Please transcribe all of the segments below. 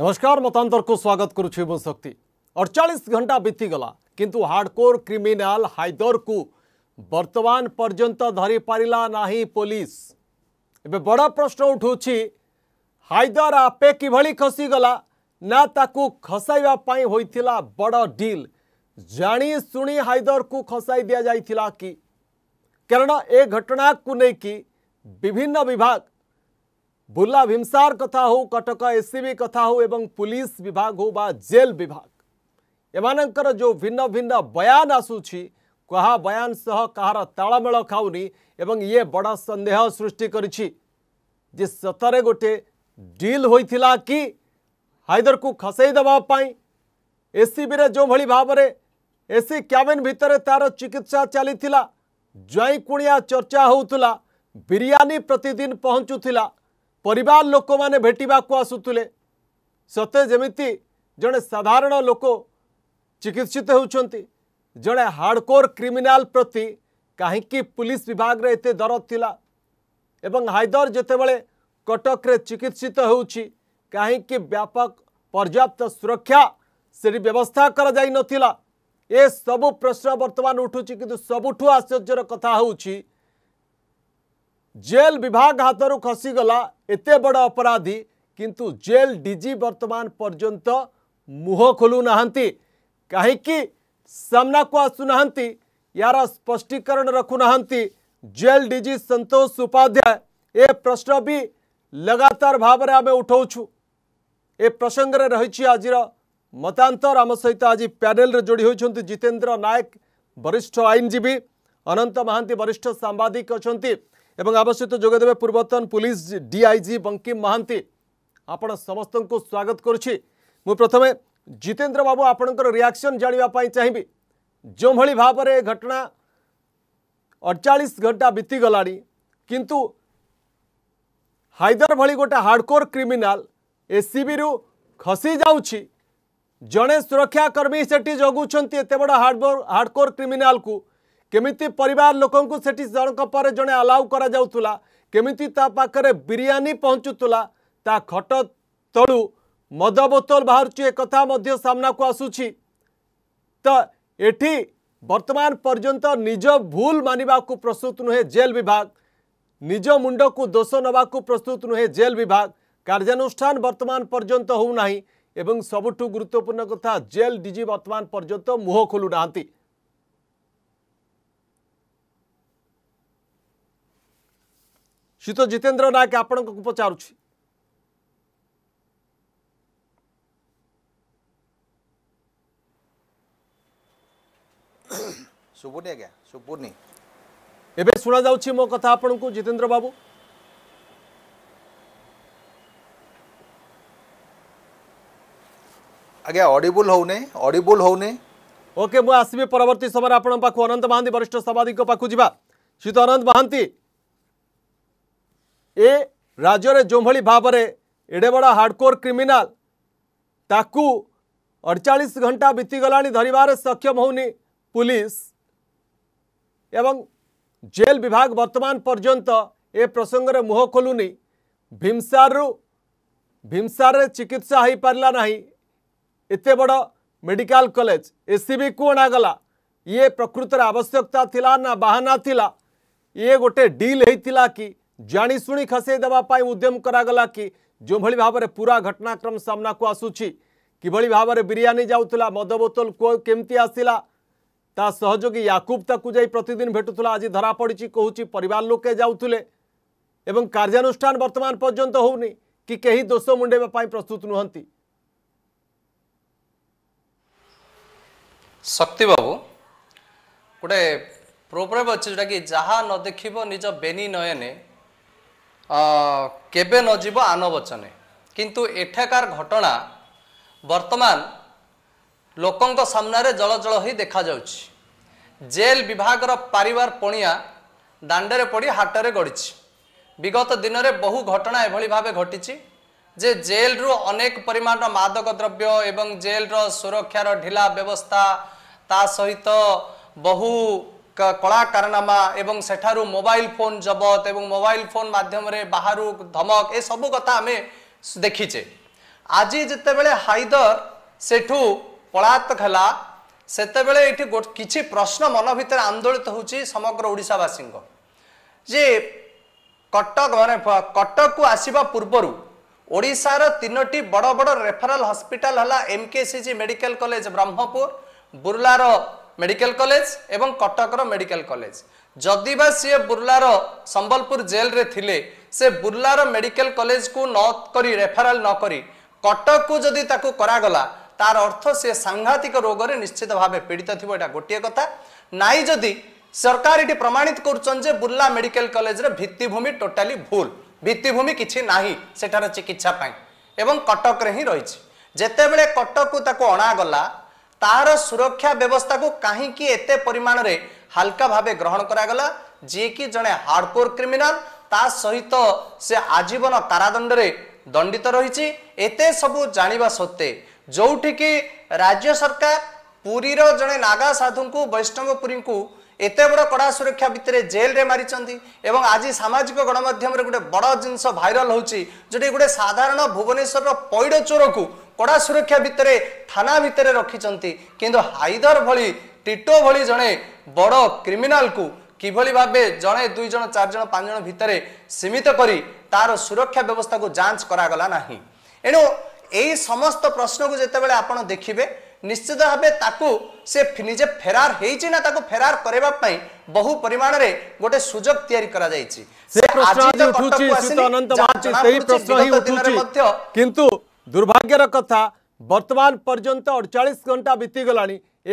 नमस्कार मतांतर को स्वागत करुच्छे शक्ति अड़चाश घंटा बीतीगला किंतु हार्डकोर क्रिमिनाल हाइदर को बर्तमान पर्यंत धरी पारा ना पुलिस एवं बड़ प्रश्न उठू हाइदर आपे किभली खसीगला ना ताकू खसाइवाई होता बड़ डील जाशु हाइदर को खसाई दि जाता कि कारण ए घटना को लेकिन विभिन्न विभाग बुला भीमसार कथा हो कटक एस कथा हो एवं पुलिस विभाग हो बा जेल विभाग एम जो भिन्न भिन्न बयान आसूरी कहा बयान सह कलमेल खाऊनी ये बड़ा संदेह सृष्टि कर सतरे गोटे डील होता कि हाइदर को खसई देवाई एसिबी जो भाई भाव एसी क्याबिन भितर तार चिकित्सा चली ज्वईकुणिया चर्चा होरियानी प्रतिदिन पहुँचुला पर लोक मैंने भेटा को आसुले सत्य जमी जड़े साधारण लोक चिकित्सित होती जड़े हार्डकोर क्रिमिनाल प्रति कहीं पुलिस विभाग एत दर था एवं हाइदर जोबले कटक्रे चिकित्सित होकर व्यापक पर्याप्त सुरक्षा से व्यवस्था कर सबू प्रश्न बर्तमान उठू कि सबुठ आश्चर्य कथा हो जेल विभाग रू खसीगला एत बड़ अपराधी किंतु जेल डीजी वर्तमान पर्यंत मुह खोलू ना कहीं सामना को आसुना यार स्पष्टीकरण रखुना जेल डीजी संतोष उपाध्याय ए प्रश्न भी लगातार भाव में आम उठाऊ ए प्रसंग में रही आज मतांतर आम सहित आज प्यानेल जोड़ी होती जितेन्द्र नायक वरिष्ठ आईनजीवी अनंत महांती वरिष्ठ सांबादिक अच्छा এবং আম সহ যোগ দেবে পূর্বতন পুলিশ ডিআইজি বঙ্কিম মহান্তি আপনার সমস্ত স্বাগত করছি মু প্রথমে জিতেন্দ্র বাবু আপনার রিয়াকশন জাঁয়া চাহিবি যেভাবে ভাবে ঘটনা অড়চাশ ঘণ্টা বিতিগলা কিন্তু হায়দর ভি গোটে হার্ডকোর ক্রিমিনাল এসিবি রু খসি যাচ্ছি জনে সুরক্ষাকর্মী সেটি জগুচ্ছেন এত বড় হার্ডকোর ক্রিমিনাল কু କେମିତି ପରିବାର ଲୋକଙ୍କୁ ସେଠି ଜଣଙ୍କ ପରେ ଜଣେ ଆଲାଉ କରାଯାଉଥିଲା କେମିତି ତା ପାଖରେ ବିରିୟାନୀ ପହଞ୍ଚୁଥିଲା ତା ଖଟ ତଳୁ ମଦ ବୋତଲ ବାହାରୁଛି ଏ କଥା ମଧ୍ୟ ସାମ୍ନାକୁ ଆସୁଛି ତ ଏଠି ବର୍ତ୍ତମାନ ପର୍ଯ୍ୟନ୍ତ ନିଜ ଭୁଲ ମାନିବାକୁ ପ୍ରସ୍ତୁତ ନୁହେଁ ଜେଲ୍ ବିଭାଗ ନିଜ ମୁଣ୍ଡକୁ ଦୋଷ ନେବାକୁ ପ୍ରସ୍ତୁତ ନୁହେଁ ଜେଲ୍ ବିଭାଗ କାର୍ଯ୍ୟାନୁଷ୍ଠାନ ବର୍ତ୍ତମାନ ପର୍ଯ୍ୟନ୍ତ ହେଉନାହିଁ ଏବଂ ସବୁଠୁ ଗୁରୁତ୍ୱପୂର୍ଣ୍ଣ କଥା ଜେଲ୍ ଡିଜି ବର୍ତ୍ତମାନ ପର୍ଯ୍ୟନ୍ତ ମୁହଁ ଖୋଲୁ ନାହାନ୍ତି श्री तो जितेन्द्र नायक आप को मो कथा को जितेन्द्र बाबू अग्या ऑडिबल हो ऑडिबल ओके मुसबी परवर्त समय अनंत महां वरिष्ठ सांबादिका श्री अनंत महांती ए राज्य जो भाव में एडे बड़ हार्डकोर क्रिमिनाल ताकू अड़चाश घंटा बीतीगला धरवार सक्षम होनी पुलिस एवं जेल विभाग वर्तमान पर्यंत ए प्रसंग में मुह खोलुनि भीमसारु भीमसार चिकित्सा हो पारा ना एत बड़ मेडिकल कॉलेज एसीबी को अणागला ये प्रकृतर आवश्यकता थिला ना बाहाना थिला ये गोटे डील होता कि जाशु खसई देवाई उद्यम करागला कि जो भाई भाव में पूरा घटनाक्रम सामना को आसूरी किभली भाव में बिरीयी जाऊला मद बोतल केमती आसला ताजोगी याकूब ताक प्रतिदिन भेटुला आज धरा पड़ी कहूँ पर लोके जाते कार्यानुष्ठान बर्तमान पर्यटन हो कि कहीं दोष मुंडे प्रस्तुत नुहति शक्ति बाबू गोटे प्रोब्रेम अच्छे जोटा कि जहाँ न देख निज बेनी नयने କେବେ ନଯିବ ଆନବଚନେ କିନ୍ତୁ ଏଠାକାର ଘଟଣା ବର୍ତ୍ତମାନ ଲୋକଙ୍କ ସାମ୍ନାରେ ଜଳଜଳ ହୋଇ ଦେଖାଯାଉଛି ଜେଲ୍ ବିଭାଗର ପାରିବାର ପଣିଆ ଦାଣ୍ଡରେ ପଡ଼ି ହାଟରେ ଗଡ଼ିଛି ବିଗତ ଦିନରେ ବହୁ ଘଟଣା ଏଭଳି ଭାବେ ଘଟିଛି ଯେ ଜେଲ୍ରୁ ଅନେକ ପରିମାଣର ମାଦକ ଦ୍ରବ୍ୟ ଏବଂ ଜେଲ୍ର ସୁରକ୍ଷାର ଢିଲା ବ୍ୟବସ୍ଥା ତା ସହିତ ବହୁ କଳାକାରନାମା ଏବଂ ସେଠାରୁ ମୋବାଇଲ ଫୋନ୍ ଜବତ ଏବଂ ମୋବାଇଲ ଫୋନ୍ ମାଧ୍ୟମରେ ବାହାରୁ ଧମକ ଏସବୁ କଥା ଆମେ ଦେଖିଛେ ଆଜି ଯେତେବେଳେ ହାଇଦର ସେଠୁ ପଳାତକ ହେଲା ସେତେବେଳେ ଏଠି କିଛି ପ୍ରଶ୍ନ ମନ ଭିତରେ ଆନ୍ଦୋଳିତ ହେଉଛି ସମଗ୍ର ଓଡ଼ିଶାବାସୀଙ୍କ ଯେ କଟକ ମାନେ କଟକକୁ ଆସିବା ପୂର୍ବରୁ ଓଡ଼ିଶାର ତିନୋଟି ବଡ଼ ବଡ଼ ରେଫରାଲ ହସ୍ପିଟାଲ ହେଲା M K C G medical college Berhampur ବୁର୍ଲାର মেডিকাল কলেজ এবং কটকর মেডিকাল কলেজ যদি বা সিয়ে বুর্লার সম্বলপুর জেলরে থিলে সে বুর্লার মেডিকাল কলেজকু নকরি রেফারাল নকরি কটকু যদি তাকে করাগলা তার অর্থ সে সাংঘাতিক রোগরে নিশ্চিত ভাবে পীড়িত থিব এটা গোটিয়ে কথা নাই যদি সরকার এটি প্রমাণিত করছেন যে বুর্লা মেডিকাল কলেজের ভিত্তিভূমি টোটালি ভুল ভিত্তিভূমি কিছু না সেটার চিকিৎসা পাই এবং কটকরে হি রয়েছে যেতবে কটকু তাকে অণাগলা ତାହାର ସୁରକ୍ଷା ବ୍ୟବସ୍ଥାକୁ କାହିଁକି ଏତେ ପରିମାଣରେ ହାଲକା ଭାବେ ଗ୍ରହଣ କରାଗଲା ଯିଏକି ଜଣେ ହାର୍ଡକୋର କ୍ରିମିନାଲ ତା ସହିତ ସେ ଆଜୀବନ କାରାଦଣ୍ଡରେ ଦଣ୍ଡିତ ରହିଛି ଏତେ ସବୁ ଜାଣିବା ସତ୍ତ୍ୱେ ଯେଉଁଠିକି ରାଜ୍ୟ ସରକାର ପୁରୀର ଜଣେ ନାଗା ସାଧୁଙ୍କୁ ବୈଷ୍ଣବ ପୁରୀଙ୍କୁ ଏତେ ବଡ଼ କଡ଼ା ସୁରକ୍ଷା ଭିତରେ ଜେଲରେ ମାରିଛନ୍ତି ଏବଂ ଆଜି ସାମାଜିକ ଗଣମାଧ୍ୟମରେ ଗୋଟେ ବଡ଼ ଜିନିଷ ଭାଇରାଲ ହେଉଛି ଯେଉଁଠି ଗୋଟେ ସାଧାରଣ ଭୁବନେଶ୍ୱରର ପଇଡ଼ ଚୋରକୁ কড়া সুরক্ষা ভিতরে থানা ভিতরে রাখিছেন কিন্তু হাইদর ভি টিটো ভি জনে বড় ক্রিমিনাল কু কিভাবে ভাবে জনে দুইজন চারজন পাঁচজন ভিতরে সীমিত করে তার সুরক্ষা ব্যবস্থা যাঞ্চ করা না এণু এই সমস্ত প্রশ্নকু যেতবে আপনার দেখবে নিশ্চিত ভাবে তাকে সে নিজে ফেরার হয়েছে না তাকে ফেরার করাইবা পাই বহু পরিমাণরে গোটে সুযোগ তৈরি করা যাইছি সে প্রশ্ন উঠুছি অনন্ত মহাতি সেই প্রশ্ন হি উঠুছি কিন্তু दुर्भाग्यर कथा बर्तमान पर्यतं अड़चाश घंटा बीतीगला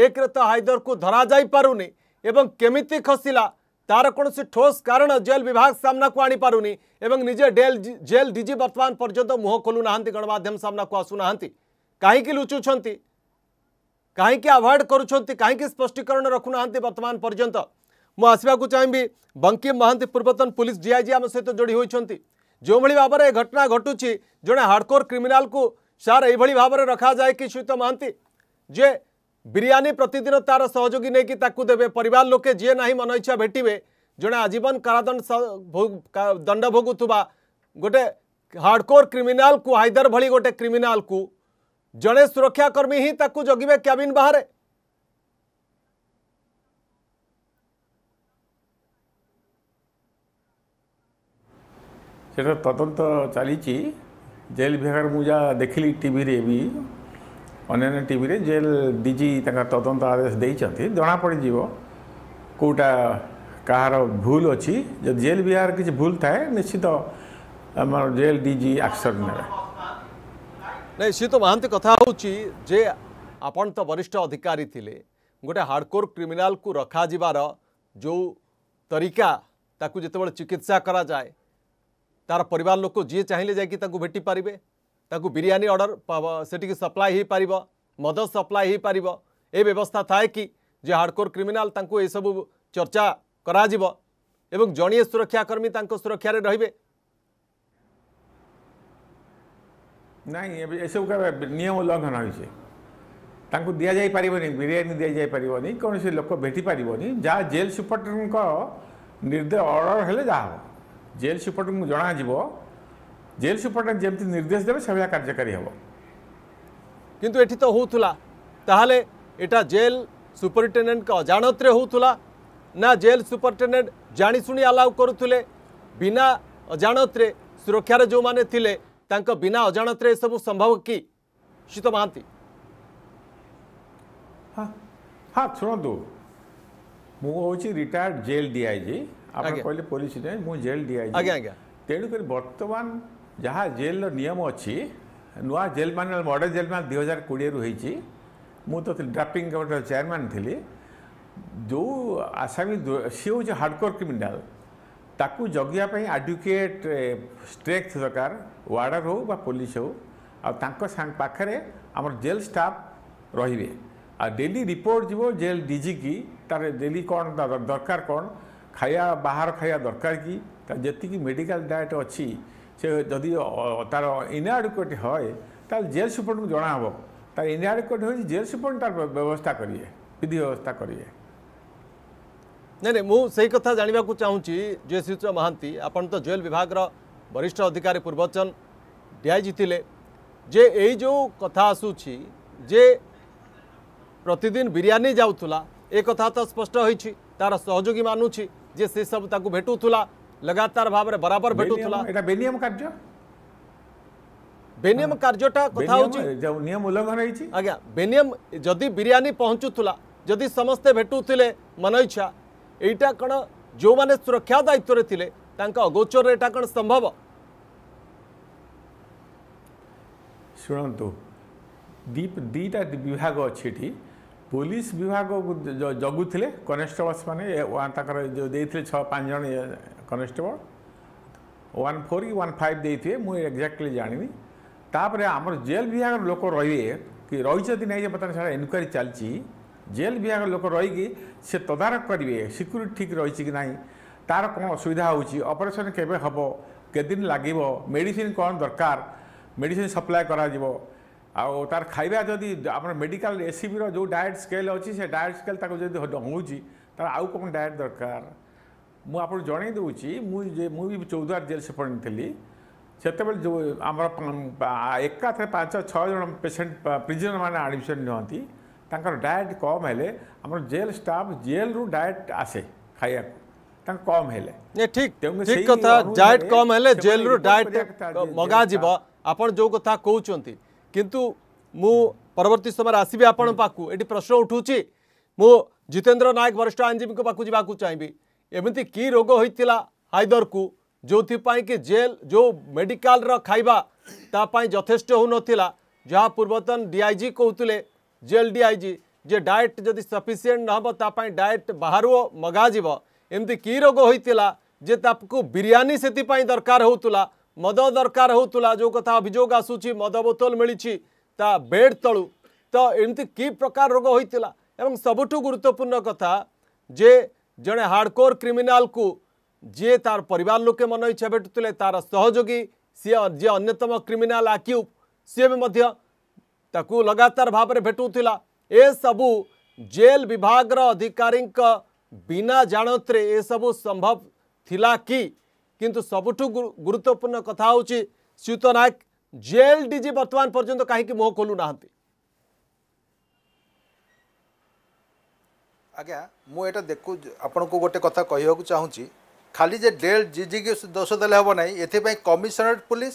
एक तो हाइदर को धर जा पारे एवं केमी खसला तार कौन से ठोस कारण जेल विभाग सामना को आनी पारुनी एवं निजे डेल जेल डी बर्तमान पर्यटन मुह खोलू ना गणमाम सामना को आसूना कहीं लुचुंत कहीं आवॉड कर स्पष्टीकरण रखुना बर्तमान पर्यंत आसवाक चाहे बंकी महां पूर्वतन पुलिस डी जी आम सहित जोड़ी होती जो भाई भाव में घटना घटू जड़े हार्डकोर क्रिमिनाल को सार यही भाव में रखा जाए कि सुत महांती जे बिरीयी प्रतिदिन तार सहयोगी नहीं कि देवे पर लोके जी ना मन इच्छा भेटे जड़े आजीवन कारादंड दंड भोगुवा गोटे हार्डकोर क्रिमिनाल को हाइदर भली गोटे क्रिमिनाल को जड़े सुरक्षाकर्मी ही जगह क्याबिन बाहर সেটা তদন্ত চালিছি জেল বিভাগের মু যা দেখিলি টিভিরে বি অন্যান্য টিভিরে জেল ডিজি তাঙ্কা তদন্ত আদেশ দিয়েছেন জনা পড়িযিব কোটা কাহার ভুল অছি যদি জেল বিহার কিছু ভুল থাকে নিশ্চিত আমার জেল ডিজি আকশন নেবে ନାଇଁ ସିଏ ତ ମହାନ୍ତି କଥା ହେଉଛି ଯେ ଆପଣ ତ ବରିଷ୍ଠ ଅଧିକାରୀ ଥିଲେ ଗୋଟେ ହାର୍ଡ଼କୋର୍ କ୍ରିମିନାଲକୁ ରଖାଯିବାର ଯେଉଁ ତରିକା ତାକୁ ଯେତେବେଳେ ଚିକିତ୍ସା କରାଯାଏ तार पर लोक जी चाहिए जाकि भेटी पारे बिरीयी अर्डर से सप्लाई हो पार मद सप्लाई हो पार ए व्यवस्था थाए कि जे हार्डकोर क्रिमिनाल सब चर्चा करा जड़े सुरक्षाकर्मी सुरक्षा रे ना ये सब नियम उल्लंघन हो दि जापर बिरीयी दि जापर कौन से लोक भेटी पारे जहाँ जेल सुपरटेडेट निर्देश अर्डर हेले जहाँ जेल सुपरटे को जना जेल सुपरटे जमी निर्देश देवे से भाया कार्यकारी हम कि ये जेल सुपरिटेडेट अजाणत होता ना जेल सुपरिटेडेट जाशु आलाउ करुले बिना अजाणत सुरक्षार जो मैंने बिना अजाणत यह सब संभव कि सी तो महांती हाँ शुणु हाँ, मुझे रिटायर्ड जेल डीआईजी ଆପଣ କହିଲେ ପୋଲିସ ନାହିଁ ମୁଁ ଜେଲ୍ ଡିଆଇଜି ଆଜ୍ଞା ଆଜ୍ଞା ତେଣୁକରି ବର୍ତ୍ତମାନ ଯାହା ଜେଲ୍ର ନିୟମ ଅଛି ନୂଆ jail manual model jail manual ଦୁଇ ହଜାର କୋଡ଼ିଏରୁ ହେଇଛି ମୁଁ ତ ଡ୍ରାଫ୍ଟିଂ କମିଟିର ଚେୟାରମ୍ୟାନ୍ ଥିଲି ଯେଉଁ ଆସାମୀ ସିଏ ହେଉଛି ହାର୍ଡ଼କୋର୍ କ୍ରିମିନାଲ୍ ତାକୁ ଜଗିବା ପାଇଁ ଆଡ଼ଭୋକେଟ୍ ଷ୍ଟ୍ରେଙ୍ଗଥ୍ ଦରକାର ୱାର୍ଡ଼ର ହେଉ ବା ପୋଲିସ ହେଉ ଆଉ ତାଙ୍କ ପାଖରେ ଆମର ଜେଲ୍ ଷ୍ଟାଫ୍ ରହିବେ ଆଉ ଡେଲି ରିପୋର୍ଟ ଯିବ ଜେଲ୍ ଡିଜିକି ତାର ଡେଲି କ'ଣ ଦରକାର କ'ଣ खाया बाहर खाया दरकार कि जी मेडिका डाएट अच्छी से जदि तार इनाडुक्ट है तेल जेल सुपरेंट को जनाहब तार इनआडुकेट हो जेल सुपरेंट तार व्यवस्था करिए विधि व्यवस्था करिए नहीं मुझे कथा जानवाक चाहूँगी जे श्रीचंद महांति आप तो जुएल विभाग वरिष्ठ अधिकारी पूर्वचन डीआईजी थे जे ये कथा आसूची जे प्रतिदिन बिरीयी जाऊला एक तो स्पष्ट हो होार सहयोगी मानुची जे से सब ताकु भेटुतुला लगातार भाव रे बराबर भेटुतुला एटा बेनियम कार्य बेनियम कार्यटा कथा होची जब नियम उल्लंघन होईची आज्ञा बेनियम जदि बिरयानी पहुंचुतुला जदि समस्त भेटुतिले मनइच्छा एटा कण जो माने सुरक्षा दायित्व रे थिले तांका अगोचर रे एटा संभव सुनंतु दीप दीटा विभाग अच्छी ପୋଲିସ ବିଭାଗକୁ ଜଗୁଥିଲେ କନେଷ୍ଟବଲ୍ସ ମାନେ ତାଙ୍କର ଯେଉଁ ଦେଇଥିଲେ ଛଅ ପାଞ୍ଚ ଜଣ କନେଷ୍ଟେବଲ୍ ୱାନ୍ ଫୋର୍ କି ୱାନ୍ ଫାଇଭ୍ ଦେଇଥିବେ ମୁଁ ଏକ୍ଜାକ୍ଟଲି ଜାଣିନି ତାପରେ ଆମର ଜେଲ୍ ବିଭାଗର ଲୋକ ରହିବେ କି ରହିଛନ୍ତି ନାହିଁ ଯେ ବର୍ତ୍ତମାନ ସାରା ଏନକ୍ୱାରି ଚାଲିଛି ଜେଲ୍ ବିଭାଗର ଲୋକ ରହିକି ସେ ତଦାରଖ କରିବେ ସିକ୍ୟୁରିଟି ଠିକ୍ ରହିଛି କି ନାହିଁ ତାର କ'ଣ ଅସୁବିଧା ହେଉଛି ଅପରେସନ୍ କେବେ ହେବ କେତେଦିନ ଲାଗିବ ମେଡ଼ିସିନ୍ କ'ଣ ଦରକାର ମେଡ଼ିସିନ୍ ସପ୍ଲାଏ କରାଯିବ ଆଉ ତାର ଖାଇବା ଯଦି ଆମର ମେଡ଼ିକାଲ ଏସିବିର ଯେଉଁ ଡାଏଟ୍ ସ୍କେଲ୍ ଅଛି ସେ ଡାଏଟ୍ ସ୍କେଲ୍ ତାକୁ ଯଦି ହେଉଛି ତାର ଆଉ କ'ଣ ଡାଏଟ୍ ଦରକାର ମୁଁ ଆପଣଙ୍କୁ ଜଣାଇ ଦେଉଛି ମୁଁ ମୁଁ ବି ଚୌଦ୍ୱାର ଜେଲ୍ ସେପଟେ ଥିଲି ସେତେବେଳେ ଯେଉଁ ଆମର ଏକାଥରେ ପାଞ୍ଚ ଛଅ ଜଣ ପେସେଣ୍ଟ ପ୍ରିଜନର ମାନେ ଆଡ଼ମିସନ୍ ନିଅନ୍ତି ତାଙ୍କର ଡାଏଟ୍ କମ୍ ହେଲେ ଆମର ଜେଲ୍ ଷ୍ଟାଫ୍ ଜେଲ୍ରୁ ଡାଏଟ୍ ଆସେ ଖାଇବାକୁ ତାଙ୍କ କମ୍ ହେଲେ ଠିକ୍ ଠିକ୍ କଥା ଡାଏଟ୍ କମ୍ ହେଲେ ଜେଲ୍ରୁ ଡାଏଟ୍ ମଗାଯିବ ଆପଣ ଯେଉଁ କଥା କହୁଛନ୍ତି किंतु मु परवर्त समय आसबि आपण पाकु प्रश्न उठू मु जितेंद्र नायक वरिष्ठ आईनजीवी को पाकु जीवाकु चाहिबि एमिति की रोग होता हाइदर को जो पाई कि जेल जो मेडिकल रो खाइबा ता जथेष्ट हो नथिला जहां पूर्वतन डीआईजी कहते जेल डीआईजी जे डाइट जदि सफिशिएंट न हबो ता पाई डाइट बाहरो मगा जीव एमिति की रोग होता जे ताकु बिरयानी सेति दरकार होतुला मद दरकार होता जो कथा अभोग आसूँ मद बोतल मिली ता बेड तलु तो एमती कि प्रकार रोग होता एवं सबुठ गुरुत्वपूर्ण कथा जे जड़े हार्डकोर क्रिमिनाल को जे तार पर लोके मन इच्छा भेटुले तार सहयोगी सी जी अन्तम क्रिमिनाल आक्यूब सी भी लगातार भाव भेटूला ए सबू जेल विभाग अधिकारी बिना जाणत्रे ए सबू संभव थिला की কিন্তু সবুঠু গুরুত্বপূর্ণ কথা হচ্ছে সুত নায়ক জেল ডিজি বর্তমান পর্যন্ত কাহিকি মুহ খোলু না আজ্ঞা মু এটা দেখু আপনার গোটে কথা কহবাকে চাহুছি খালি যে ডেল ডিজি কি দোষ দেলে হব না এথিপাই কমিশনারেট পুলিশ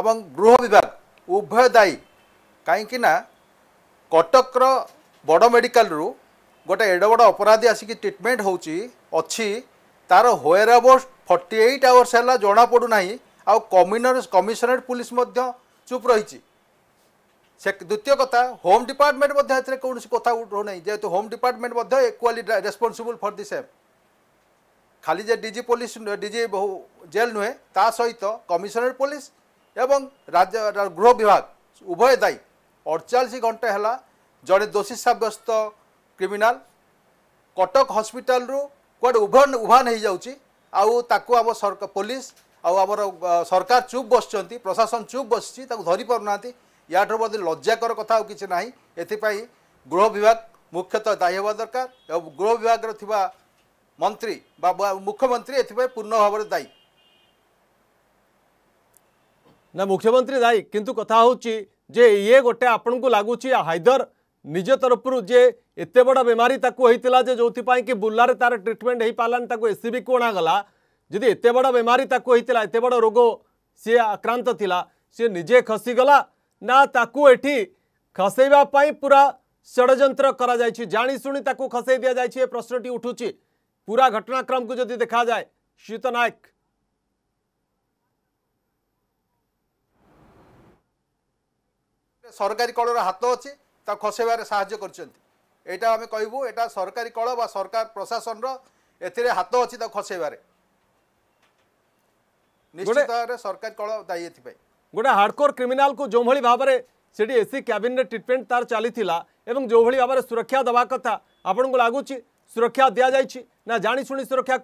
এবং গৃহ বিভাগ উভয় দায়ী কাইকি না কটকর বড় মেডিকাল গোটে এড বড় অপরাধী আসিকি ট্রিটমেন্ট হচ্ছে অছি তার হোয়েরাবোস্ট ଫର୍ଟି ଏଇଟ୍ ଆୱାର୍ସ ହେଲା ଜଣାପଡ଼ୁନାହିଁ ଆଉ କମିନର କମିଶନରେଟ୍ ପୁଲିସ୍ ମଧ୍ୟ ଚୁପ୍ ରହିଛି ସେ ଦ୍ୱିତୀୟ କଥା ହୋମ୍ ଡିପାର୍ଟମେଣ୍ଟ ମଧ୍ୟ ଏଥିରେ କୌଣସି କଥା ରହୁନାହିଁ ଯେହେତୁ ହୋମ୍ ଡିପାର୍ଟମେଣ୍ଟ ମଧ୍ୟ equally responsible for the same ଖାଲି ଯେ ଡିଜି ପୋଲିସ ଡିଜି ଜେଲ୍ ନୁହେଁ ତା ସହିତ କମିଶନରେଟ୍ ପୋଲିସ ଏବଂ ରାଜ୍ୟ ଗୃହ ବିଭାଗ ଉଭୟ ଦାୟୀ ଅଡ଼ଚାଳିଶ ଘଣ୍ଟା ହେଲା ଜଣେ ଦୋଷୀ ସାବ୍ୟସ୍ତ କ୍ରିମିନାଲ କଟକ ହସ୍ପିଟାଲରୁ କୁଆଡ଼େ ଉଭାନ ଉଭାନ ହୋଇଯାଉଛି ଆଉ ତାକୁ ଆମ ପୋଲିସ ଆଉ ଆମର ସରକାର ଚୁପ୍ ବସିଛନ୍ତି ପ୍ରଶାସନ ଚୁପ୍ ବସିଛି ତାକୁ ଧରିପାରୁନାହାନ୍ତି ୟାଠାରୁ ମଧ୍ୟ ଲଜ୍ଜାକର କଥା ଆଉ କିଛି ନାହିଁ ଏଥିପାଇଁ ଗୃହ ବିଭାଗ ମୁଖ୍ୟତଃ ଦାୟୀ ହେବା ଦରକାର ଏବଂ ଗୃହ ବିଭାଗରେ ଥିବା ମନ୍ତ୍ରୀ ବା ମୁଖ୍ୟମନ୍ତ୍ରୀ ଏଥିପାଇଁ ପୂର୍ଣ୍ଣ ଭାବରେ ଦାୟୀ ନା ମୁଖ୍ୟମନ୍ତ୍ରୀ ଦାୟୀ କିନ୍ତୁ କଥା ହେଉଛି ଯେ ଇଏ ଗୋଟେ ଆପଣଙ୍କୁ ଲାଗୁଛି ହାଇଦର ନିଜ ତରଫରୁ ଯେ ଏତେ ବଡ଼ ବେମାରୀ ତାକୁ ହେଇଥିଲା ଯେ ଯେଉଁଥିପାଇଁ କି ବୁର୍ଲାରେ ତାର ଟ୍ରିଟମେଣ୍ଟ ହେଇପାରିଲାନି ତାକୁ ଏସ୍ସିବିକୁ ଅଣାଗଲା ଯଦି ଏତେ ବଡ଼ ବେମାରୀ ତାକୁ ହେଇଥିଲା ଏତେ ବଡ଼ ରୋଗ ସିଏ ଆକ୍ରାନ୍ତ ଥିଲା ସିଏ ନିଜେ ଖସିଗଲା ନା ତାକୁ ଏଠି ଖସେଇବା ପାଇଁ ପୁରା ଷଡ଼ଯନ୍ତ୍ର କରାଯାଇଛି ଜାଣିଶୁଣି ତାକୁ ଖସେଇ ଦିଆଯାଇଛି ଏ ପ୍ରଶ୍ନଟି ଉଠୁଛି ପୁରା ଘଟଣାକ୍ରମକୁ ଯଦି ଦେଖାଯାଏ ଶ୍ରୀତ ନାୟକ ସରକାରୀ କଳର ହାତ ଅଛି তা খসাইবার সাহায্য করছেন এটা আমি কহবু এটা সরকারি কল বা সরকার প্রশাসন এতে হাত অছি তা খসাইবার নিশ্চিত সরকার কল দায়ী এপাই গোটা হার্ডকোর ক্রিমিনাল যেভাবে ভাবে সেটি এসি ক্যাবিনে ট্রিটমেন্ট তার চালি এবং যেভাবে ভাবে সুরক্ষা দেওয়া কথা আপনার লাগুচি সুরক্ষা দিয়া যাই না জাশুনি সুরক্ষা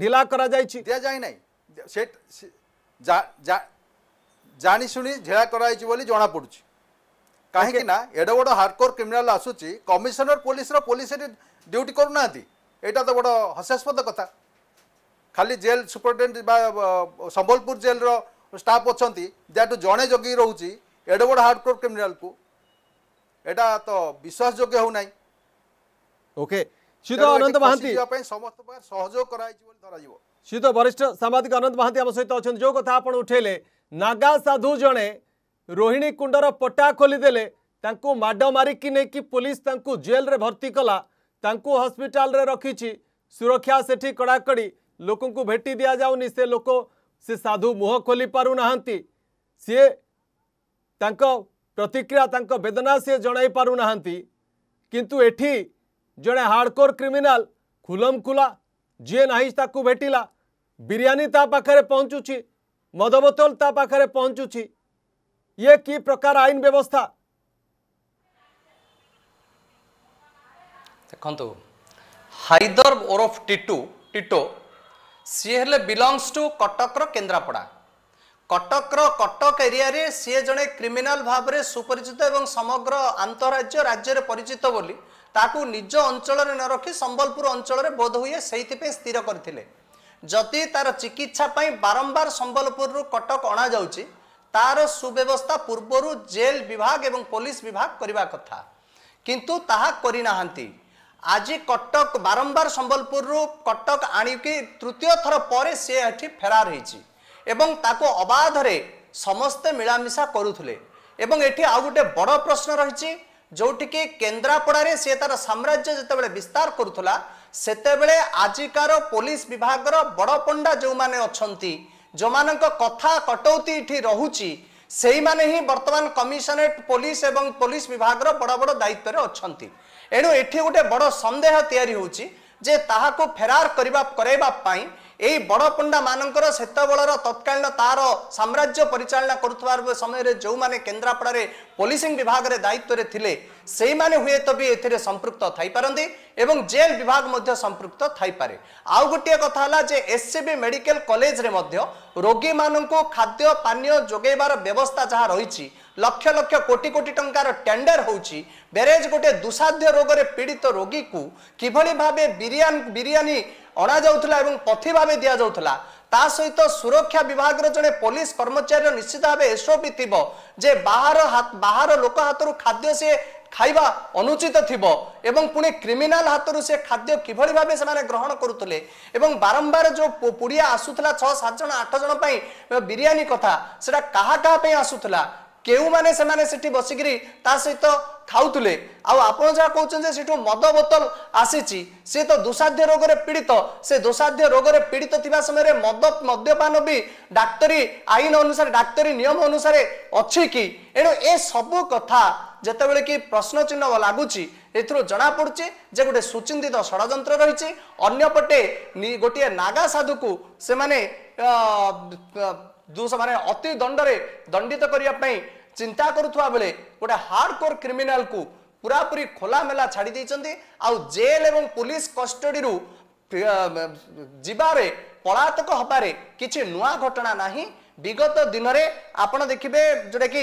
ঢিলা করা যাই দিয়া যাই নাই সে জাশুনি ঢিলা করা হয়েছে বলে জনা পড়ুছে କାହିଁକି ନା ଏଡ଼େ ବଡ଼ ହାର୍ଡକୋର କ୍ରିମିନାଲ ଆସୁଛି କମିଶନର ପୋଲିସର ପୋଲିସ ଏଠି ଡ୍ୟୁଟି କରୁନାହାନ୍ତି ଏଇଟା ତ ବଡ଼ ହସ୍ୟାସ୍ପଦ କଥା ଖାଲି ଜେଲ୍ ସୁପରିଟେଣ୍ଟ ବା ସମ୍ବଲପୁର ଜେଲ୍ର ଷ୍ଟାଫ୍ ଅଛନ୍ତି ଯାହାଠୁ ଜଣେ ଜଗି ରହୁଛି ଏଡ଼େ ବଡ଼ ହାର୍ଡକୋର କ୍ରିମିନାଲକୁ ଏଇଟା ତ ବିଶ୍ୱାସ ଯୋଗ୍ୟ ହେଉନାହିଁ ଓକେ ସିଧ ଅନନ୍ତ ମହାନ୍ତି ପାଇଁ ସମସ୍ତ ପ୍ରକାର ସହଯୋଗ କରାଯାଇଛି ବୋଲି ଧରାଯିବ ସିଧ ବରିଷ୍ଠ ସାମ୍ବାଦିକ ଅନନ୍ତ ମହାନ୍ତି ଆମ ସହିତ ଅଛନ୍ତି ଯେଉଁ କଥା ଆପଣ ଉଠେଇଲେ ନାଗା ସାଧୁ ଜଣେ रोहिणी कुंडर पटा खोलीदे मड मारिकी नहीं कि पुलिस जेल रे भर्ती कला हस्पिटाल रखी सुरक्षा से कड़ाकड़ी लोक भेटी दि जाऊनि से लोक से साधु मुह खोली पार ना सीए प्रतिक्रिया बेदना सी जन पार ना कि जड़े हाड़कोर क्रिमिनाल खुलम खुला जी ना भेटिला बिरीयी ताखे पहुँचुची मद बोतल ताखे पहुँचुची ये की प्रकार आईन व्यवस्था দেখন্তু হাইদর ওরফ টিটু টিটো ସିଏ ହେଲେ ବିଲଙ୍ଗସ୍ ଟୁ କଟକର କେନ୍ଦ୍ରାପଡ଼ା କଟକର କଟକ ଏରିଆରେ ସିଏ ଜଣେ କ୍ରିମିନାଲ ଭାବରେ ସୁପରିଚିତ ଏବଂ ସମଗ୍ର ଆନ୍ତଃରାଜ୍ୟ ରାଜ୍ୟରେ ପରିଚିତ ବୋଲି ତାକୁ ନିଜ ଅଞ୍ଚଳରେ ନ ରଖି ସମ୍ବଲପୁର ଅଞ୍ଚଳରେ ବୋଧହୁଏ ସେଇଥିପାଇଁ ସ୍ଥିର କରିଥିଲେ ଯଦି ତାର ଚିକିତ୍ସା ପାଇଁ ବାରମ୍ବାର ସମ୍ବଲପୁରରୁ କଟକ ଅଣାଯାଉଛି ତାର ସୁବ୍ୟବସ୍ଥା ପୂର୍ବରୁ ଜେଲ୍ ବିଭାଗ ଏବଂ ପୋଲିସ ବିଭାଗ କରିବା କଥା କିନ୍ତୁ ତାହା କରିନାହାନ୍ତି ଆଜି କଟକ ବାରମ୍ବାର ସମ୍ବଲପୁରରୁ କଟକ ଆଣିକି ତୃତୀୟ ଥର ପରେ ସିଏ ଏଠି ଫେରାର ହୋଇଛି ଏବଂ ତାକୁ ଅବାଧରେ ସମସ୍ତେ ମିଳାମିଶା କରୁଥିଲେ ଏବଂ ଏଠି ଆଉ ଗୋଟେ ବଡ଼ ପ୍ରଶ୍ନ ରହିଛି ଯେଉଁଠିକି କେନ୍ଦ୍ରାପଡ଼ାରେ ସିଏ ତାର ସାମ୍ରାଜ୍ୟ ଯେତେବେଳେ ବିସ୍ତାର କରୁଥିଲା ସେତେବେଳେ ଆଜିକାର ପୋଲିସ ବିଭାଗର ବଡ଼ ପଣ୍ଡା ଯେଉଁମାନେ ଅଛନ୍ତି ଯେଉଁମାନଙ୍କ କଥା କଟୌତି ଏଠି ରହୁଛି ସେଇମାନେ ହିଁ ବର୍ତ୍ତମାନ କମିଶନରେଟ୍ ପୋଲିସ ଏବଂ ପୋଲିସ ବିଭାଗର ବଡ଼ ବଡ଼ ଦାୟିତ୍ୱରେ ଅଛନ୍ତି ଏଣୁ ଏଠି ଗୋଟେ ବଡ଼ ସନ୍ଦେହ ତିଆରି ହେଉଛି ଯେ ତାହାକୁ ଫେରାର କରିବା କରାଇବା ପାଇଁ ଏଇ ବଡ଼ ପଣ୍ଡା ମାନଙ୍କର ସେତେବେଳର ତତ୍କାଳୀନ ତାର ସାମ୍ରାଜ୍ୟ ପରିଚାଳନା କରୁଥିବା ସମୟରେ ଯେଉଁମାନେ କେନ୍ଦ୍ରାପଡ଼ାରେ ପୋଲିସିଂ ବିଭାଗରେ ଦାୟିତ୍ୱରେ ଥିଲେ ସେଇମାନେ ହୁଏତ ବି ଏଥିରେ ସମ୍ପୃକ୍ତ ଥାଇପାରନ୍ତି ଏବଂ ଜେଲ୍ ବିଭାଗ ମଧ୍ୟ ସମ୍ପୃକ୍ତ ଥାଇପାରେ ଆଉ ଗୋଟିଏ କଥା ହେଲା ଯେ ଏସ୍ସିବି ମେଡିକାଲ କଲେଜରେ ମଧ୍ୟ ରୋଗୀମାନଙ୍କୁ ଖାଦ୍ୟ ପାନୀୟ ଯୋଗାଇବାର ବ୍ୟବସ୍ଥା ଯାହା ରହିଛି ଲକ୍ଷ ଲକ୍ଷ କୋଟି କୋଟି ଟଙ୍କାର ଟେଣ୍ଡର ହେଉଛି ବ୍ୟାରେଜ୍ ଗୋଟିଏ ଦୁଃସାଧ୍ୟ ରୋଗରେ ପୀଡ଼ିତ ରୋଗୀକୁ କିଭଳି ଭାବେ ବିରିୟାନୀ ଅଣାଯାଉଥିଲା ଏବଂ ପଥି ଭାବେ ଦିଆଯାଉଥିଲା ତା ସହିତ ସୁରକ୍ଷା ବିଭାଗର ଜଣେ ପୋଲିସ କର୍ମଚାରୀର ନିଶ୍ଚିତ ଭାବେ ଏସ୍ଓପି ଥିବ ଯେ ବାହାର ବାହାର ଲୋକ ହାତରୁ ଖାଦ୍ୟ ସିଏ ଖାଇବା ଅନୁଚିତ ଥିବ ଏବଂ ପୁଣି କ୍ରିମିନାଲ ହାତରୁ ସେ ଖାଦ୍ୟ କିଭଳି ଭାବେ ସେମାନେ ଗ୍ରହଣ କରୁଥିଲେ ଏବଂ ବାରମ୍ବାର ଯେଉଁ ପୁଡ଼ିଆ ଆସୁଥିଲା ଛଅ ସାତ ଜଣ ଆଠ ଜଣ ପାଇଁ ବିରିୟାନୀ କଥା ସେଟା କାହା କାହା ପାଇଁ ଆସୁଥିଲା କେଉଁମାନେ ସେମାନେ ସେଠି ବସିକିରି ତା ସହିତ ଖାଉଥିଲେ ଆଉ ଆପଣ ଯାହା କହୁଛନ୍ତି ଯେ ସେଠୁ ମଦ ବୋତଲ ଆସିଛି ସେ ତ ଦୁଷାଧ୍ୟ ରୋଗରେ ପୀଡ଼ିତ ସେ ଦୁଷାଧ୍ୟ ରୋଗରେ ପୀଡ଼ିତ ଥିବା ସମୟରେ ମଦ ମଦ୍ୟପାନ ବି ଡାକ୍ତରୀ ଆଇନ ଅନୁସାରେ ଡାକ୍ତରୀ ନିୟମ ଅନୁସାରେ ଅଛି କି ଏଣୁ ଏ ସବୁ କଥା ଯେତେବେଳେ କି ପ୍ରଶ୍ନଚିହ୍ନ ଲାଗୁଛି ଏଥିରୁ ଜଣାପଡ଼ୁଛି ଯେ ଗୋଟେ ସୁଚିନ୍ତିତ ଷଡ଼ଯନ୍ତ୍ର ରହିଛି ଅନ୍ୟପଟେ ଗୋଟିଏ ନାଗା ସାଧୁକୁ ସେମାନେ ଯେଉଁ ସେମାନେ ଅତି ଦଣ୍ଡରେ ଦଣ୍ଡିତ କରିବା ପାଇଁ ଚିନ୍ତା କରୁଥିବା ବେଳେ ଗୋଟେ ହାର୍ଡକୋର କ୍ରିମିନାଲକୁ ପୁରାପୁରି ଖୋଲାମେଲା ଛାଡ଼ି ଦେଇଛନ୍ତି ଆଉ ଜେଲ୍ ଏବଂ ପୋଲିସ କଷ୍ଟଡିରୁ ଯିବାରେ ପଳାତକ ହେବାରେ କିଛି ନୂଆ ଘଟଣା ନାହିଁ ବିଗତ ଦିନରେ ଆପଣ ଦେଖିବେ ଯେଉଁଟାକି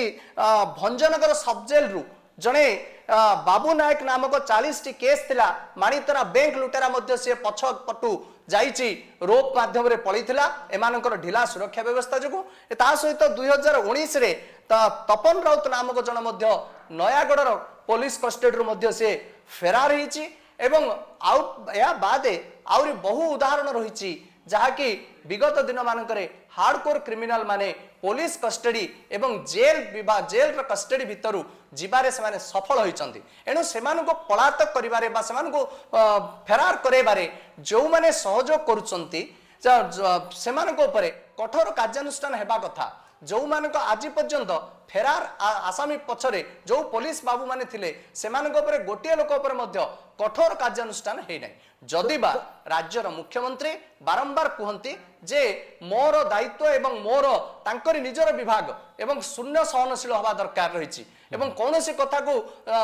ଭଞ୍ଜନଗର ସବ୍ଜେଲ୍ରୁ ଜଣେ ବାବୁ ନାୟକ ନାମକ ଚାଳିଶଟି କେସ୍ ଥିଲା ମାଣିତରା ବ୍ୟାଙ୍କ ଲୁଟେରା ମଧ୍ୟ ସେ ପଛ ପଟୁ ଯାଇଛି ରୋପ୍ ମାଧ୍ୟମରେ ପଳିଥିଲା ଏମାନଙ୍କର ଢିଲା ସୁରକ୍ଷା ବ୍ୟବସ୍ଥା ଯୋଗୁଁ ତା ସହିତ ଦୁଇ ହଜାର ଉଣେଇଶରେ ତପନ ରାଉତ ନାମକ ଜଣେ ମଧ୍ୟ ନୟାଗଡ଼ର ପୋଲିସ କଷ୍ଟଡ଼ିରୁ ମଧ୍ୟ ସେ ଫେରାର ହେଇଛି ଏବଂ ଆଉ ଏହା ବାଦେ ଆହୁରି ବହୁ ଉଦାହରଣ ରହିଛି ଯାହାକି ବିଗତ ଦିନମାନଙ୍କରେ ହାର୍ଡ଼କୋର୍ କ୍ରିମିନାଲ ମାନେ ପୋଲିସ କଷ୍ଟଡ଼ି ଏବଂ ଜେଲ୍ ଜେଲ୍ର କଷ୍ଟଡ଼ି ଭିତରୁ ଯିବାରେ ସେମାନେ ସଫଳ ହୋଇଛନ୍ତି ଏଣୁ ସେମାନଙ୍କୁ ପଳାତକ କରିବାରେ ବା ସେମାନଙ୍କୁ ଫେରାର କରାଇବାରେ ଯେଉଁମାନେ ସହଯୋଗ କରୁଛନ୍ତି ସେମାନଙ୍କ ଉପରେ କଠୋର କାର୍ଯ୍ୟାନୁଷ୍ଠାନ ହେବା କଥା ଯେଉଁମାନଙ୍କ ଆଜି ପର୍ଯ୍ୟନ୍ତ ଫେରାର ଆସାମୀ ପଛରେ ଯେଉଁ ପୋଲିସ ବାବୁମାନେ ଥିଲେ ସେମାନଙ୍କ ଉପରେ ଗୋଟିଏ ଲୋକ ଉପରେ ମଧ୍ୟ କଠୋର କାର୍ଯ୍ୟାନୁଷ୍ଠାନ ହେଇନାହିଁ ଯଦିବା ରାଜ୍ୟର ମୁଖ୍ୟମନ୍ତ୍ରୀ ବାରମ୍ବାର କୁହନ୍ତି ଯେ ମୋର ଦାୟିତ୍ୱ ଏବଂ ମୋର ତାଙ୍କରି ନିଜର ବିଭାଗ ଏବଂ ଶୂନ୍ୟ ସହନଶୀଳ ହେବା ଦରକାର ରହିଛି ଏବଂ କୌଣସି କଥାକୁ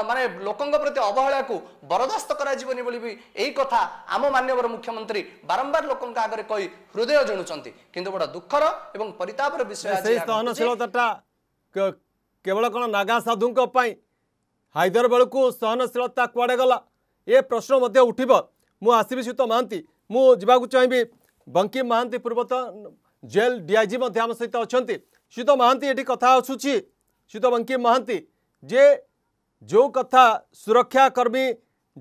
ମାନେ ଲୋକଙ୍କ ପ୍ରତି ଅବହେଳାକୁ ବରଦାସ୍ତ କରାଯିବନି ବୋଲି ବି ଏହି କଥା ଆମ ମାନ୍ୟବର ମୁଖ୍ୟମନ୍ତ୍ରୀ ବାରମ୍ବାର ଲୋକଙ୍କ ଆଗରେ କହି ହୃଦୟ ଜଣୁଛନ୍ତି କିନ୍ତୁ ବଡ଼ ଦୁଃଖର ଏବଂ ପରିତାପର ବିଷୟ ସହନଶୀଳତାଟା କେବଳ କ'ଣ ନାଗା ସାଧୁଙ୍କ ପାଇଁ ହାଇଦର ବେଳକୁ ସହନଶୀଳତା କୁଆଡ଼େ ଗଲା ଏ ପ୍ରଶ୍ନ ମଧ୍ୟ ଉଠିବ मुसबी सुत महां मुझे चाहिए बंकी महांती पूर्वतन जेल डीआईजी आम सहित अच्छा सुत महांती ये कथा आसूँ सुत बंकी महां जे जो कथा सुरक्षाकर्मी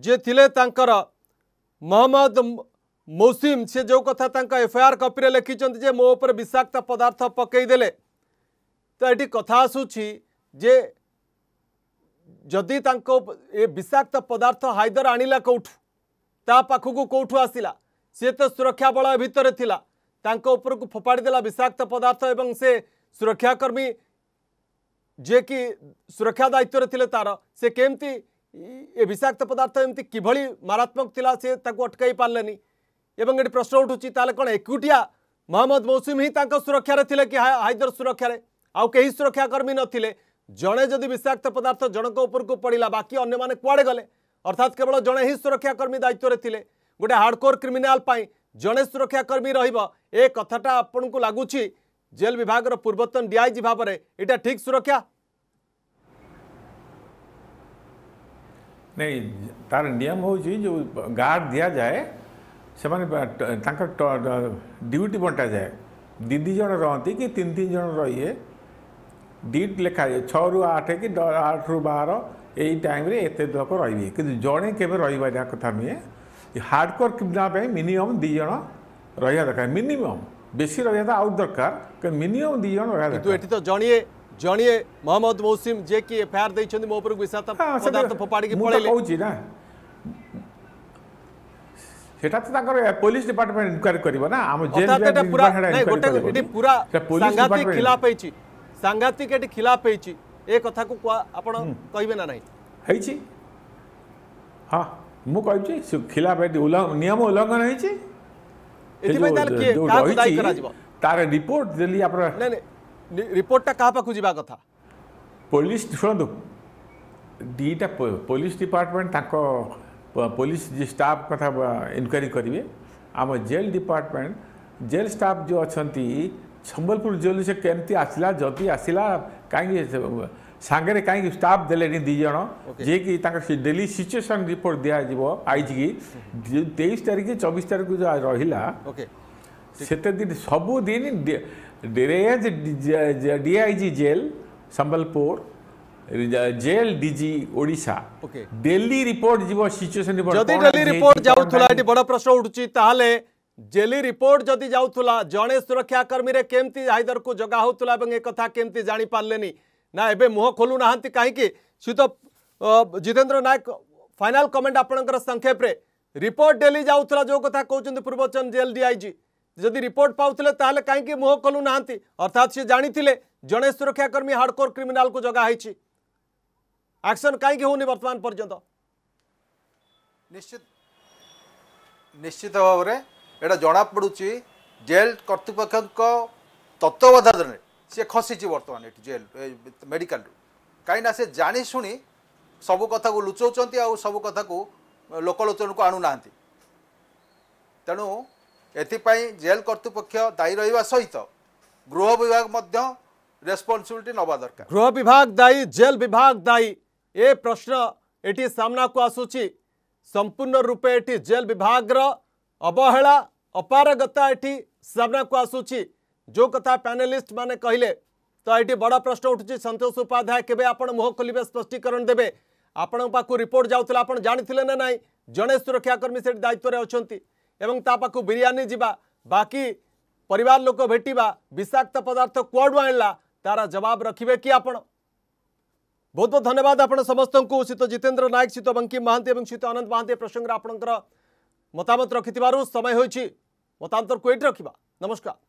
जे थे महम्मद मौसिम से जो कथा एफआईआर कपि लिखिंट मो पर विषाक्त पदार्थ पकईदे तो ये कथा आसूचे जदि ए विषाक्त पदार्थ हाइदर आणला कौठू ताखक कौट आसला सी तो सुरक्षा बल भितर ताक फोपाड़ी विषाक्त पदार्थ एवं से सुरक्षाकर्मी जे कि सुरक्षा दायित्व थे तार से कमती ये विषाक्त पदार्थ एमती कि मारात्मक थिला से अटकई पारे नहीं ये प्रश्न उठू कौन एकुटिया महम्मद मौसुम ही सुरक्षा थे कि हाइदर सुरक्षा आउ के सुरक्षाकर्मी नए जदि विषाक्त पदार्थ जनक पड़ा बाकी अने कड़े गले अर्थात केवल जड़े ही सुरक्षाकर्मी दायित्व में गोटे हार्डकोर क्रिमिनाल जड़े सुरक्षाकर्मी रथाटा आपण को लगुच जेल विभाग पूर्वतन डीआईजी भाव में यहाँ ठीक सुरक्षा नहीं तार नियम हो जो गार्ड दि जाए से ड्यूटी बंटा जाए दी दिज रहा कि तीन तीन जन रही है डीट लिखा छु आठ कि आठ रु बार ଏଇ ଟାଇମ୍ରେ ଏତେ ଲୋକ ରହିବେ କିନ୍ତୁ ଜଣେ କେବେ ରହିପାରିବା କଥା ନୁହେଁ ହାର୍ଡ଼କୋର୍ କିଡ଼ନାପ୍ ପାଇଁ ମିନିମମ୍ ଦୁଇ ଜଣ ରହିବା ଦରକାର ମିନିମମ୍ ବେଶୀ ରହିବା ତ ଆଉ ଦରକାର କିନ୍ତୁ ମିନିମମ୍ ଦୁଇ ଜଣ ରହିବା ଦରକାର ଏଠି ତ ଜଣିଏ ଜଣିଏ ମହମ୍ମଦ ମୌସିମ୍ ଯିଏକି ଏଫଆଇଆର୍ ଦେଇଛନ୍ତି ମୋ ଉପରକୁ ବିଷାକ୍ତ ପଦାର୍ଥ ଫୋପାଡ଼ିକି ପଳେଇଲେ କହୁଛି ନା সেটা তো তাঙ্কর পুলিশ ডিপার্টমেন্ট ইনকোয়ারি করিব না আম জেল পুরা নাই গোটে পুরা সাংঘাতিক খিলাপ হইছি সাংঘাতিক এটি খিলাপ হইছি ଏ କଥାକୁ ଆପଣ କହିବେ ନା ନାହିଁ ହେଇଛି ହଁ ମୁଁ କହିଛି ଖିଲାପ ନିୟମ ଉଲ୍ଲଂଘନ ହେଇଛି ତାର ରିପୋର୍ଟ ଦେଲି ଆପଣ ରିପୋର୍ଟଟା କାହା ପାଖକୁ ଯିବା କଥା ପୋଲିସ ଶୁଣନ୍ତୁ ଦୁଇଟା ପୋଲିସ ଡିପାର୍ଟମେଣ୍ଟ ତାଙ୍କ ପୋଲିସ ଯିଏ ଷ୍ଟାଫ୍ କଥା ଇନକ୍ୱାରି କରିବେ ଆମ ଜେଲ୍ ଡିପାର୍ଟମେଣ୍ଟ ଜେଲ୍ ଷ୍ଟାଫ୍ ଯେଉଁ ଅଛନ୍ତି ସମ୍ବଲପୁର ଜେଲ୍ରୁ ସେ କେମିତି ଆସିଲା ଯଦି ଆସିଲା କାହିଁକି ସାଙ୍ଗରେ କାହିଁକି ଷ୍ଟାଫ୍ ଦେଲେନି ଦୁଇ ଜଣ ଯିଏକି ତାଙ୍କର ଡେଲି ସିଚୁଏସନ୍ ରିପୋର୍ଟ ଦିଆଯିବ ଆଇଜିକି ତେଇଶ ତାରିଖ ଚବିଶ ତାରିଖ ଯେଉଁ ରହିଲା ସେତେ ଦିନ ସବୁଦିନ range DIG jail Sambalpur jail DG Odisha daily report যাব সিচুয়েশন রিপোর্ট যদি ডেলি রিপোর্ট যাওয়া এটি বড় প্রশ্ন উঠুছি তাহলে जेली रिपोर्ट जदि जाऊला जड़े सुरक्षाकर्मी केमती हाइदर को जगा होता एक कमी जापारे ना एवं मुह खोलूना कहीं तो जितेन्द्र नायक फाइनाल कमेंट आप संक्षेप रिपोर्ट डेली जाऊला जो कथा कहते हैं पूर्वचंद जेल डीआईजी जदि रिपोर्ट पाते हैं कहीं मुह खोलूना अर्थात सी जाते जड़े सुरक्षाकर्मी हाडकोर क्रिमिनाल को जगह एक्शन कहीं बर्तमान पर्यटन निश्चित निश्चित भाव में এটা জଣାপଡ଼ୁଛି ଜେଲ୍ କର୍ତ୍ତୃପକ୍ଷଙ୍କ ତତ୍ତ୍ୱାବଧାନରେ ସିଏ ଖସିଛି ବର୍ତ୍ତମାନ ଏଠି ଜେଲ୍ ମେଡ଼ିକାଲରୁ କାହିଁକିନା ସେ ଜାଣିଶୁଣି ସବୁ କଥାକୁ ଲୁଚାଉଛନ୍ତି ଆଉ ସବୁ କଥାକୁ ଲୋକଲୋଚନକୁ ଆଣୁନାହାନ୍ତି ତେଣୁ ଏଥିପାଇଁ ଜେଲ୍ କର୍ତ୍ତୃପକ୍ଷ ଦାୟୀ ରହିବା ସହିତ ଗୃହ ବିଭାଗ ମଧ୍ୟ ରେସ୍ପନ୍ସିବିଲିଟି ନେବା ଦରକାର ଗୃହ ବିଭାଗ ଦାୟୀ ଜେଲ୍ ବିଭାଗ ଦାୟୀ ଏ ପ୍ରଶ୍ନ ଏଠି ସାମ୍ନାକୁ ଆସୁଛି ସମ୍ପୂର୍ଣ୍ଣ ରୂପେ ଏଠି ଜେଲ୍ ବିଭାଗର ଅବହେଳା ଅପାରଗତା ଏଠି ସାମ୍ନାକୁ ଆସୁଛି ଯେଉଁ କଥା ପ୍ୟାନେଲିଷ୍ଟ ମାନେ କହିଲେ ତ ଏଠି ବଡ଼ ପ୍ରଶ୍ନ ଉଠୁଛି ସନ୍ତୋଷ ଉପାଧ୍ୟାୟ କେବେ ଆପଣ ମୁହଁ ଖୋଲିବେ ସ୍ପଷ୍ଟୀକରଣ ଦେବେ ଆପଣଙ୍କ ପାଖକୁ ରିପୋର୍ଟ ଯାଉଥିଲା ଆପଣ ଜାଣିଥିଲେ ନା ନାହିଁ ଜଣେ ସୁରକ୍ଷାକର୍ମୀ ସେଠି ଦାୟିତ୍ୱରେ ଅଛନ୍ତି ଏବଂ ତା ପାଖକୁ ବିରିୟାନୀ ଯିବା ବାକି ପରିବାର ଲୋକ ଭେଟିବା ବିଷାକ୍ତ ପଦାର୍ଥ କୁଆଡ଼ୁ ଆଣିଲା ତାର ଜବାବ ରଖିବେ କି ଆପଣ ବହୁତ ବହୁତ ଧନ୍ୟବାଦ ଆପଣ ସମସ୍ତଙ୍କୁ ଶ୍ରୀତ ଜିତେନ୍ଦ୍ର ନାୟକ ଶ୍ରୀତ ବଙ୍କିମ ମହାନ୍ତି ଏବଂ ଶ୍ରୀତ ଅନନ୍ତ ମହାନ୍ତି ପ୍ରସଙ୍ଗରେ ଆପଣଙ୍କର মতামত রক্ষি সময় হয়েছি মতান্তরকু এটি রক্ষা নমস্কার